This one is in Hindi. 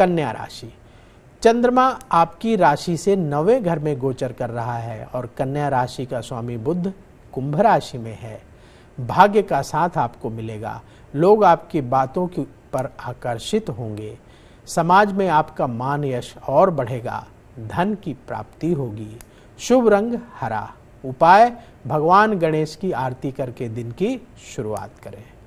कन्या राशि चंद्रमा आपकी राशि से नवे घर में गोचर कर रहा है और कन्या राशि का स्वामी बुद्ध कुंभ राशि में है भाग्य का साथ आपको मिलेगा लोग आपकी बातों के पर आकर्षित होंगे समाज में आपका मान यश और बढ़ेगा धन की प्राप्ति होगी शुभ रंग हरा उपाय भगवान गणेश की आरती करके दिन की शुरुआत करें